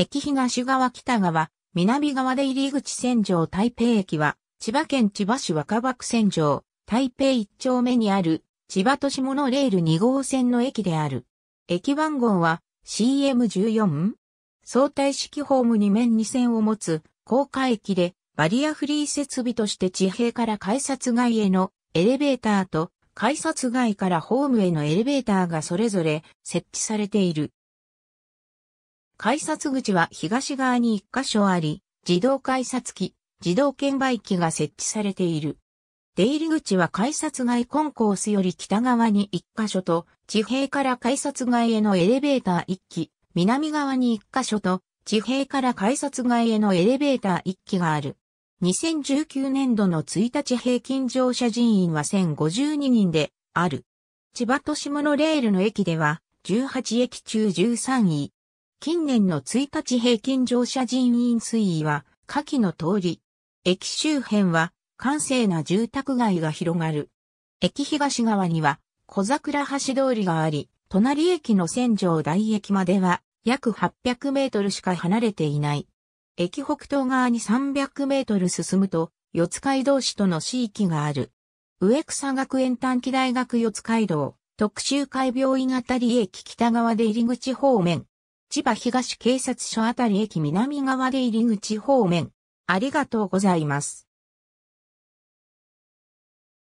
駅東側北側、南側で入り口線上台北駅は、千葉県千葉市若葉区線上、台北一丁目にある、千葉都市モノレール2号線の駅である。駅番号は CM14? 相対式ホーム2面2線を持つ、高架駅で、バリアフリー設備として地平から改札外へのエレベーターと、改札外からホームへのエレベーターがそれぞれ設置されている。改札口は東側に1箇所あり、自動改札機、自動券売機が設置されている。出入り口は改札外コンコースより北側に1箇所と、地平から改札外へのエレベーター1機、南側に1箇所と、地平から改札外へのエレベーター1機がある。2019年度の1日平均乗車人員は1052人である。千葉都市モノレールの駅では、18駅中13位、近年の1日平均乗車人員推移は、下記の通り。駅周辺は、閑静な住宅街が広がる。駅東側には、小桜橋通りがあり、隣駅の千条台駅までは、約800メートルしか離れていない。駅北東側に300メートル進むと、四街道市との市域がある。上草学園短期大学四街道、特集会病院あたり駅北側で入り口方面、千葉東警察署あたり駅南側で入り口方面。ありがとうございます。